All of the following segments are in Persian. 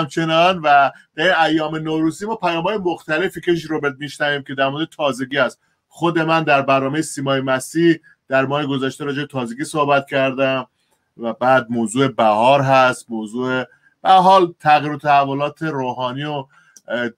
همچنان و در ایام نوروزی ما پیام های مختلفی که روبرت میشنویم که در مورد تازگی است خود من در برنامه سیمای مسیح در ماه گذشته راجع تازگی صحبت کردم و بعد موضوع بهار هست موضوع به حال تغییر و تحولات روحانی و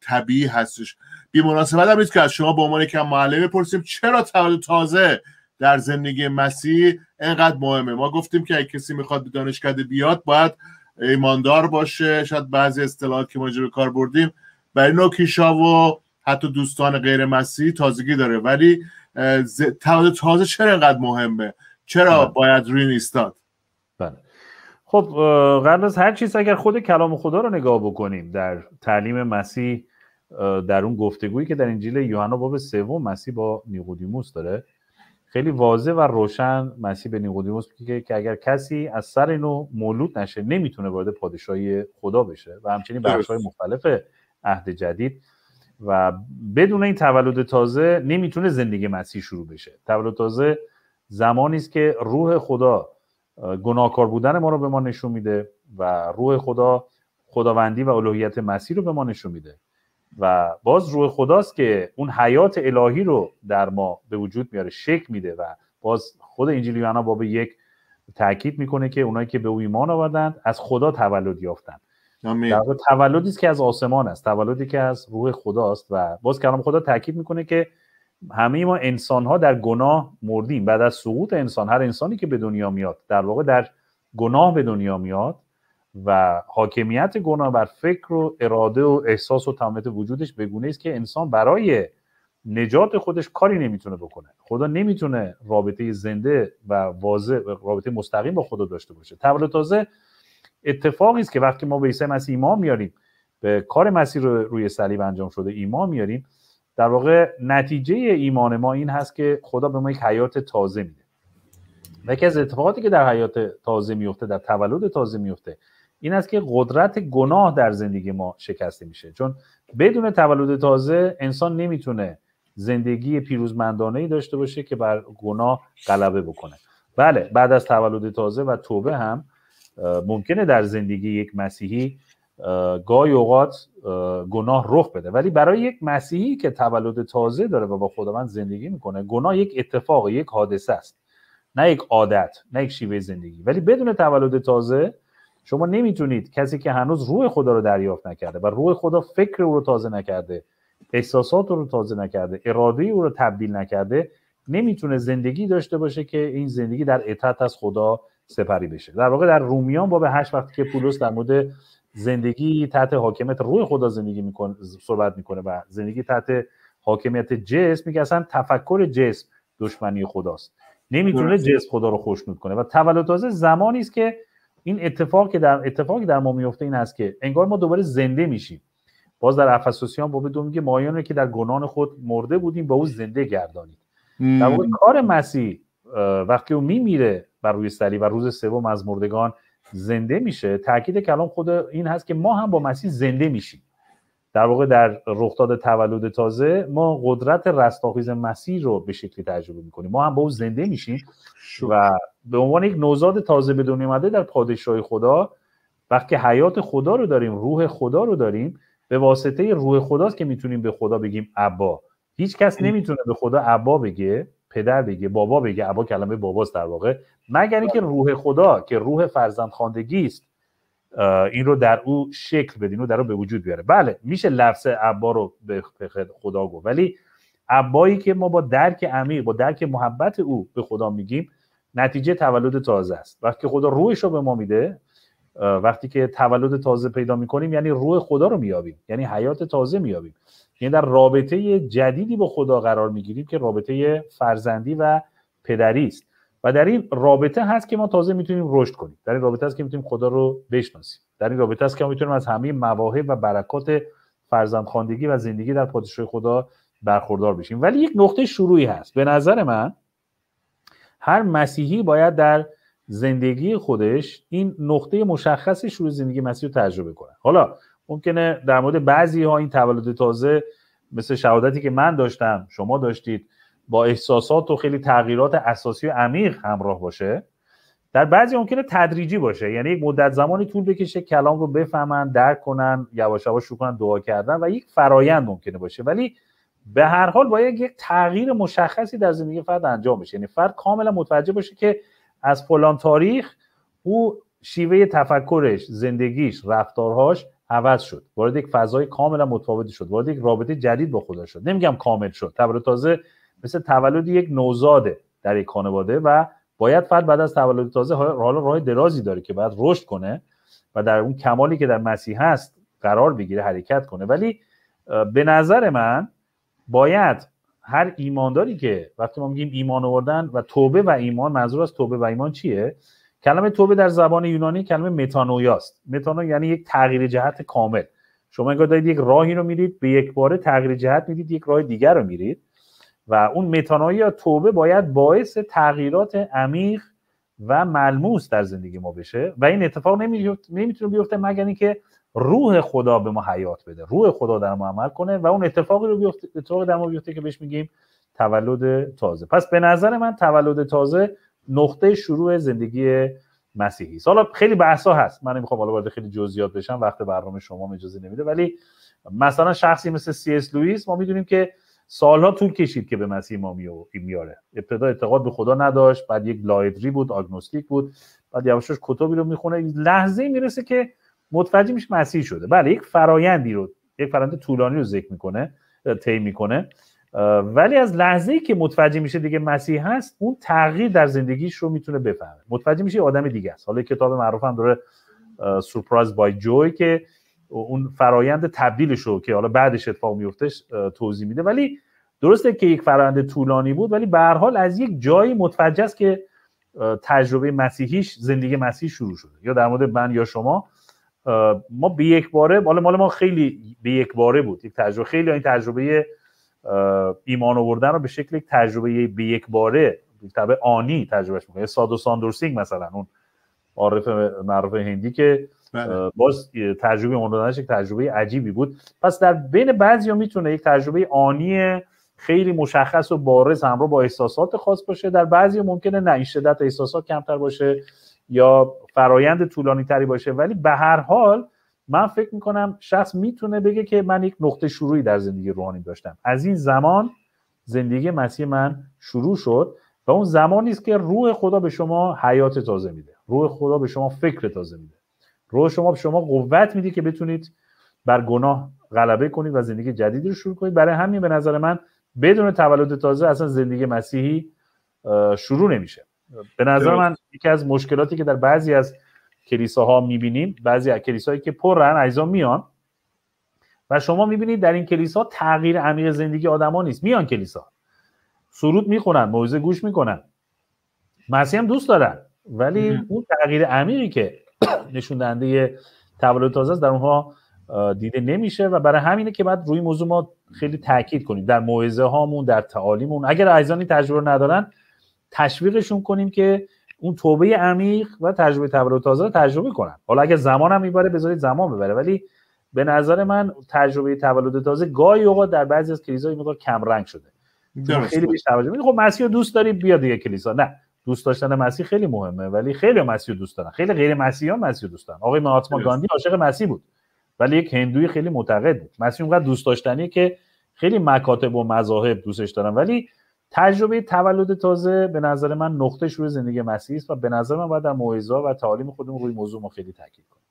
طبیعی هستش بی مناسبت هم که از شما به عنوان یکم معلم پرسیم چرا تولد تازه در زندگی مسیح اینقدر مهمه ما گفتیم که اگه کسی میخواد به دانشکده بیاد باید ایماندار باشه شاید بعضی اصطلاحات که ما به کار بردیم برای نوکیشا و حتی دوستان غیر مسیحی تازگی داره ولی تازه تازه چرا اینقدر مهمه چرا بله. باید روی نیستاد بله خب قبل از هر چیز اگر خود کلام خدا رو نگاه بکنیم در تعلیم مسیح در اون گفتگویی که در انجیل یوحنا باب سوم مسیح با نیقودیموس داره خیلی واضح و روشن مسیح به نیقودیموس میگه که اگر کسی از سر اینو مولود نشه نمیتونه وارد پادشاهی خدا بشه و همچنین بخش های مختلف عهد جدید و بدون این تولد تازه نمیتونه زندگی مسیح شروع بشه تولد تازه زمانی است که روح خدا گناهکار بودن ما رو به ما نشون میده و روح خدا خداوندی و الوهیت مسیح رو به ما نشون میده و باز روح خداست که اون حیات الهی رو در ما به وجود میاره شک میده و باز خود انجیل یوحنا باب یک تاکید میکنه که اونایی که به او ایمان آوردند از خدا تولد یافتن در تولدی است که از آسمان است تولدی که از روح خداست و باز کلام خدا تاکید میکنه که همه ما انسان ها در گناه مردیم بعد از سقوط انسان هر انسانی که به دنیا میاد در واقع در گناه به دنیا میاد و حاکمیت گناه بر فکر و اراده و احساس و تمامیت وجودش بگونه است که انسان برای نجات خودش کاری نمیتونه بکنه خدا نمیتونه رابطه زنده و واضح رابطه مستقیم با خدا داشته باشه تبل تازه اتفاقی است که وقتی ما به عیسی مسیح ایمان میاریم به کار مسیح رو روی صلیب انجام شده ایمان میاریم در واقع نتیجه ایمان ما این هست که خدا به ما یک حیات تازه میده و یکی از اتفاقاتی که در حیات تازه میفته در تولد تازه میفته این است که قدرت گناه در زندگی ما شکسته میشه چون بدون تولد تازه انسان نمیتونه زندگی پیروزمندانه ای داشته باشه که بر گناه غلبه بکنه بله بعد از تولد تازه و توبه هم ممکنه در زندگی یک مسیحی گاهی اوقات گناه رخ بده ولی برای یک مسیحی که تولد تازه داره و با خداوند زندگی میکنه گناه یک اتفاق یک حادثه است نه یک عادت نه یک شیوه زندگی ولی بدون تولد تازه شما نمیتونید کسی که هنوز روح خدا رو دریافت نکرده و روح خدا فکر او رو تازه نکرده احساسات رو تازه نکرده اراده او رو تبدیل نکرده نمیتونه زندگی داشته باشه که این زندگی در اطاعت از خدا سپری بشه در واقع در رومیان باب هشت وقتی که پولس در مورد زندگی تحت حاکمیت روح خدا زندگی میکنه صحبت میکنه و زندگی تحت حاکمیت جسم میگه اصلا تفکر جسم دشمنی خداست نمیتونه جسم خدا رو خوشنود کنه و تولد تازه زمانی است که این اتفاق که در اتفاقی در ما میفته این است که انگار ما دوباره زنده میشیم باز در افسوسیان باب دو میگه مایانه که در گنان خود مرده بودیم با او زنده گردانید در واقع کار مسیح وقتی او میمیره بر روی صلیب و روز سوم از مردگان زنده میشه تاکید کلام خود این هست که ما هم با مسیح زنده میشیم در واقع در رخداد تولد تازه ما قدرت رستاخیز مسیر رو به شکلی تجربه میکنیم ما هم با او زنده میشیم و به عنوان یک نوزاد تازه به دنیا اومده در پادشاه خدا وقتی حیات خدا رو داریم روح خدا رو داریم به واسطه روح خداست که میتونیم به خدا بگیم ابا هیچ کس نمیتونه به خدا ابا بگه پدر بگه بابا بگه ابا کلمه باباست در واقع مگر اینکه بله. روح خدا که روح فرزند است این رو در او شکل بدین و در او به وجود بیاره بله میشه لفظ عبا رو به خدا گفت ولی عبایی که ما با درک عمیق با درک محبت او به خدا میگیم نتیجه تولد تازه است وقتی خدا روحش رو به ما میده وقتی که تولد تازه پیدا میکنیم یعنی روح خدا رو میابیم یعنی حیات تازه میابیم یعنی در رابطه جدیدی با خدا قرار میگیریم که رابطه فرزندی و پدری است و در این رابطه هست که ما تازه میتونیم رشد کنیم در این رابطه هست که میتونیم خدا رو بشناسیم در این رابطه هست که ما میتونیم از همه مواهب و برکات فرزندخواندگی و زندگی در پادشاه خدا برخوردار بشیم ولی یک نقطه شروعی هست به نظر من هر مسیحی باید در زندگی خودش این نقطه مشخص شروع زندگی مسیح رو تجربه کنه حالا ممکنه در مورد بعضی ها این تولد تازه مثل شهادتی که من داشتم شما داشتید با احساسات و خیلی تغییرات اساسی و عمیق همراه باشه در بعضی ممکنه تدریجی باشه یعنی یک مدت زمانی طول بکشه کلام رو بفهمن درک کنن یواش یواش شروع کنن دعا کردن و یک فرایند ممکنه باشه ولی به هر حال باید یک تغییر مشخصی در زندگی فرد انجام بشه یعنی فرد کاملا متوجه باشه که از فلان تاریخ او شیوه تفکرش زندگیش رفتارهاش عوض شد وارد یک فضای کاملا متفاوتی شد وارد یک رابطه جدید با خودش شد نمیگم کامل شد تبر تازه مثل تولد یک نوزاده در یک خانواده و باید فرد بعد از تولد تازه حالا راه درازی داره که باید رشد کنه و در اون کمالی که در مسیح هست قرار بگیره حرکت کنه ولی به نظر من باید هر ایمانداری که وقتی ما میگیم ایمان آوردن و توبه و ایمان منظور از توبه و ایمان چیه کلمه توبه در زبان یونانی کلمه متانویاست متانو یعنی یک تغییر جهت کامل شما انگار دارید یک راهی رو میرید به یک باره تغییر جهت میدید یک راه دیگر رو میرید و اون متانایی یا توبه باید باعث تغییرات عمیق و ملموس در زندگی ما بشه و این اتفاق نمیتونه بیفته مگر اینکه روح خدا به ما حیات بده روح خدا در ما عمل کنه و اون اتفاقی رو بیفته اتفاق در ما بیفته که بهش میگیم تولد تازه پس به نظر من تولد تازه نقطه شروع زندگی مسیحی حالا خیلی بحثا هست من نمیخوام حالا وارد خیلی جزئیات بشم وقت برنامه شما اجازه نمیده ولی مثلا شخصی مثل سی اس لوئیس ما میدونیم که سالها طول کشید که به مسیح ما میاره ابتدا اعتقاد به خدا نداشت بعد یک لایدری بود آگنوستیک بود بعد یواشاش کتابی رو میخونه لحظه میرسه که متوجه میشه مسیح شده بله یک فرایندی رو یک فرایند طولانی رو ذکر میکنه طی میکنه ولی از لحظه که متوجه میشه دیگه مسیح هست اون تغییر در زندگیش رو میتونه بفهمه متوجه میشه آدم دیگه است حالا کتاب معروفم داره سورپرایز بای جوی که اون فرایند تبدیلش رو که حالا بعدش اتفاق میفته توضیح میده ولی درسته که یک فرایند طولانی بود ولی به حال از یک جایی متوجه که تجربه مسیحیش زندگی مسیح شروع شده یا در مورد من یا شما ما به یک باره مال مال ما خیلی به یک باره بود یک تجربه خیلی این تجربه ایمان آوردن رو به شکل یک تجربه به یک باره تبع آنی تجربهش میکنه سادو ساندورسینگ مثلا اون عارف معروف هندی که بله. باز تجربه اون یک تجربه عجیبی بود پس در بین ها میتونه یک تجربه آنی خیلی مشخص و بارز همراه با احساسات خاص باشه در بعضی ممکنه نه این شدت احساسات کمتر باشه یا فرایند طولانی تری باشه ولی به هر حال من فکر میکنم شخص میتونه بگه که من یک نقطه شروعی در زندگی روحانی داشتم از این زمان زندگی مسیح من شروع شد و اون زمانی است که روح خدا به شما حیات تازه میده روح خدا به شما فکر تازه میده روح شما شما قوت میده که بتونید بر گناه غلبه کنید و زندگی جدیدی رو شروع کنید برای همین به نظر من بدون تولد تازه اصلا زندگی مسیحی شروع نمیشه به نظر من یکی از مشکلاتی که در بعضی از کلیساها میبینیم بعضی از کلیسایی که پرن اجزا میان و شما میبینید در این کلیسا تغییر عمیق زندگی آدما نیست میان کلیسا سرود میخونن موزه گوش میکنن مسیح هم دوست دارن ولی اون تغییر عمیقی که نشون دهنده تولد تازه است در اونها دیده نمیشه و برای همینه که بعد روی موضوع ما خیلی تاکید کنیم در موعظه هامون در تعالیمون اگر عزیزانی تجربه ندارن تشویقشون کنیم که اون توبه عمیق و تجربه تولد تازه رو تجربه کنن حالا اگر زمان هم میبره بذارید زمان ببره ولی به نظر من تجربه تولد تازه گاهی اوقات در بعضی از کلیسا یه مقدار کم رنگ شده خیلی بیش توجه خب مسیح دوست داری بیاد دیگه کلیسا نه دوست داشتن مسیح خیلی مهمه ولی خیلی مسیح دوست دارن خیلی غیر مسیحیان مسیح دوست دارن آقای مهاتما گاندی عاشق مسیح بود ولی یک هندوی خیلی معتقد بود مسیح اونقدر دوست داشتنیه که خیلی مکاتب و مذاهب دوستش دارن ولی تجربه تولد تازه به نظر من نقطه شروع زندگی مسیح است و به نظر من باید در موعظه و تعالیم خودمون روی موضوع ما خیلی تاکید کنیم